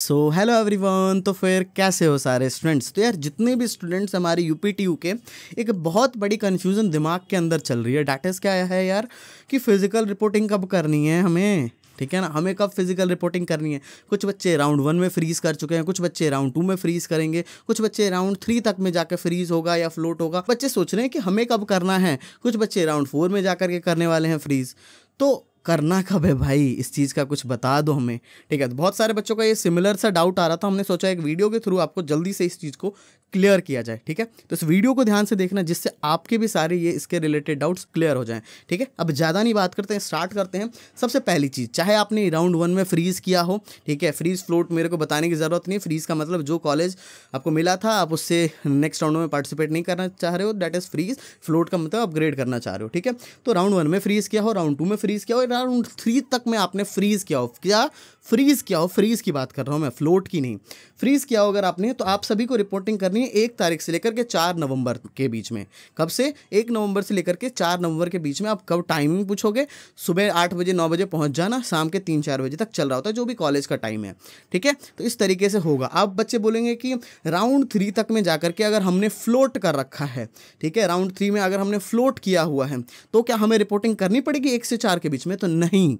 so hello everyone तो फिर कैसे हो सारे स्टूडेंट्स तो यार जितने भी स्टूडेंट्स हमारे यू पी टी यू के एक बहुत बड़ी कन्फ्यूज़न दिमाग के अंदर चल रही है डैट इज़ क्या है यार कि फ़िज़िकल रिपोर्टिंग कब करनी है हमें ठीक है ना हमें कब फिजिकल रिपोर्टिंग करनी है कुछ बच्चे राउंड वन में फ्रीज़ कर चुके हैं कुछ बच्चे राउंड टू में फ्रीज़ करेंगे कुछ बच्चे राउंड थ्री तक में जाकर फ्रीज़ होगा या फ्लोट होगा बच्चे सोच रहे हैं कि हमें कब करना है कुछ बच्चे राउंड फोर में जा के करने वाले हैं फ्रीज़ तो करना कब है भाई इस चीज़ का कुछ बता दो हमें ठीक है तो बहुत सारे बच्चों का ये सिमिलर सा डाउट आ रहा था हमने सोचा एक वीडियो के थ्रू आपको जल्दी से इस चीज़ को क्लियर किया जाए ठीक है तो इस वीडियो को ध्यान से देखना जिससे आपके भी सारे ये इसके रिलेटेड डाउट्स क्लियर हो जाएं ठीक है अब ज़्यादा नहीं बात करते हैं स्टार्ट करते हैं सबसे पहली चीज़ चाहे आपने राउंड वन में फ्रीज़ किया हो ठीक है फ्रीज़ फ्लोट मेरे को बताने की ज़रूरत नहीं फ्रीज़ का मतलब जो कॉलेज आपको मिला था आप उससे नेक्स्ट राउंड में पार्टिसिपेट नहीं करना चाह रहे हो दैट इज़ फ्रीज़ फ्लोट का मतलब अपग्रेड करना चाह रहे हो ठीक है तो राउंड वन में फ्रीज़ किया हो राउंड टू में फ्रीज़ किया हो थाउजेंड थ्री तक में आपने फ्रीज़ किया हो क्या फ्रीज़ किया हो फ्रीज़ की बात कर रहा हूँ मैं फ्लोट की नहीं फ्रीज़ किया हो अगर आपने तो आप सभी को रिपोर्टिंग करनी है एक तारीख से लेकर के चार नवंबर के बीच में कब से एक नवंबर से लेकर के चार नवंबर के बीच में आप कब टाइमिंग पूछोगे सुबह आठ बजे नौ बजे पहुँच जाना शाम के तीन चार बजे तक चल रहा होता है जो भी कॉलेज का टाइम है ठीक है तो इस तरीके से होगा आप बच्चे बोलेंगे कि राउंड थ्री तक में जाकर के अगर हमने फ्लोट कर रखा है ठीक है राउंड थ्री में अगर हमने फ्लोट किया हुआ है तो क्या हमें रिपोर्टिंग करनी पड़ेगी एक से चार के बीच में तो नहीं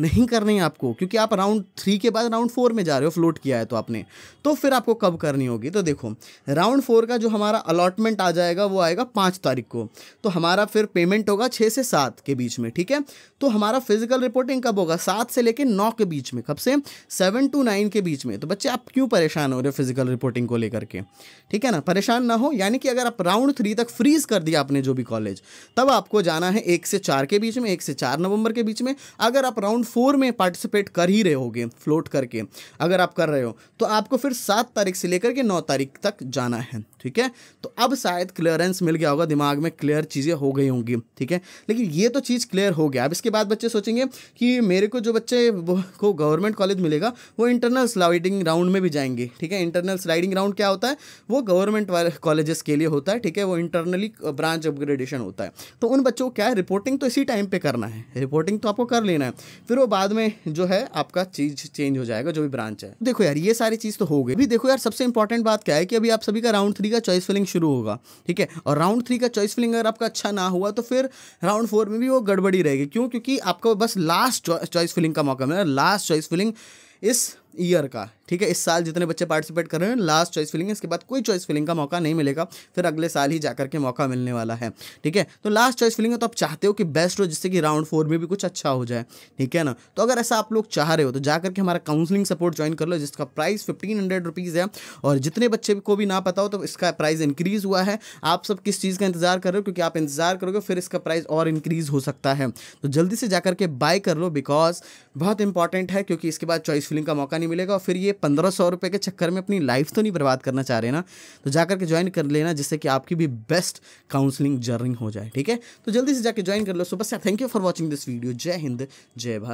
नहीं करनी है आपको क्योंकि आप राउंड थ्री के बाद राउंड फोर में जा रहे हो फ्लोट किया है तो आपने तो फिर आपको कब करनी होगी तो देखो राउंड फोर का जो हमारा अलॉटमेंट आ जाएगा वो आएगा पाँच तारीख को तो हमारा फिर पेमेंट होगा छः से सात के बीच में ठीक है तो हमारा फिजिकल रिपोर्टिंग कब होगा सात से लेकर नौ के बीच में कब से सेवन टू नाइन के बीच में तो बच्चे आप क्यों परेशान हो रहे हो फिजिकल रिपोर्टिंग को लेकर के ठीक है ना परेशान ना हो यानी कि अगर आप राउंड थ्री तक फ्रीज कर दिया आपने जो भी कॉलेज तब आपको जाना है एक से चार के बीच में एक से चार नवंबर के बीच में अगर आप राउंड फोर में पार्टिसिपेट कर ही रहे होगे फ्लोट करके अगर आप कर रहे हो तो आपको फिर सात तारीख से लेकर के नौ तारीख तक जाना है ठीक है तो अब शायद क्लियरेंस मिल गया होगा दिमाग में क्लियर चीज़ें हो गई होंगी ठीक है लेकिन ये तो चीज़ क्लियर हो गया अब इसके बाद बच्चे सोचेंगे कि मेरे को जो बच्चे को गवर्नमेंट कॉलेज मिलेगा वो इंटरनल स्लाइडिंग राउंड में भी जाएंगे ठीक है इंटरनल स्लाइडिंग राउंड क्या होता है वो गवर्नमेंट वाले कॉलेजेस के लिए होता है ठीक है वो इंटरनली ब्रांच अपग्रेडेशन होता है तो उन बच्चों को क्या है रिपोर्टिंग तो इसी टाइम पर करना है रिपोर्टिंग तो आपको कर लेना है फिर फिर वो बाद में जो है आपका चीज चेंज हो जाएगा जो भी ब्रांच है देखो यार ये सारी चीज़ तो हो गई अभी देखो यार सबसे इंपॉर्टेंट बात क्या है कि अभी आप सभी का राउंड थ्री का चॉइस फिलिंग शुरू होगा ठीक है और राउंड थ्री का चॉइस फिलिंग अगर आपका अच्छा ना हुआ तो फिर राउंड फोर में भी वो गड़बड़ी रहेगी क्यों क्योंकि आपको बस लास्ट चॉइस फिलिंग का मौका मिला लास्ट चॉइस फिलिंग इस ईयर का ठीक है इस साल जितने बच्चे पार्टिसिपेट कर रहे हैं लास्ट चॉइस फिलिंग है इसके बाद कोई चॉइस फिलिंग का मौका नहीं मिलेगा फिर अगले साल ही जाकर के मौका मिलने वाला है ठीक है तो लास्ट चॉइस फिलिंग है तो आप चाहते हो कि बेस्ट हो जिससे कि राउंड फोर में भी कुछ अच्छा हो जाए ठीक है ना तो अगर ऐसा आप लोग चाह रहे हो तो जाकर के हमारा काउंसलिंग सपोर्ट ज्वाइन कर लो जिसका प्राइस फिफ्टीन हंड्रेड रुपीज़ है और जितने बच्चे को भी ना पता हो तो इसका प्राइस इंक्रीज़ हुआ है आप सब किस चीज़ का इंतजार कर रहे हो क्योंकि आप इंतजार करोगे फिर इसका प्राइस और इंक्रीज़ हो सकता है तो जल्दी से जाकर के बाय कर लो बिकॉज बहुत इंपॉर्टेंट है क्योंकि इसके बाद चॉइस फिलिंग का मौका नहीं मिलेगा और फिर ये पंद्रह सौ रुपये के चक्कर में अपनी लाइफ तो नहीं बर्बाद करना चाह रहे ना तो जाकर के ज्वाइन कर लेना जिससे कि आपकी भी बेस्ट काउंसलिंग जर्नी हो जाए ठीक है तो जल्दी से जाकर ज्वाइन कर लो सुबह बस thank you for watching this video जय हिंद जय भारत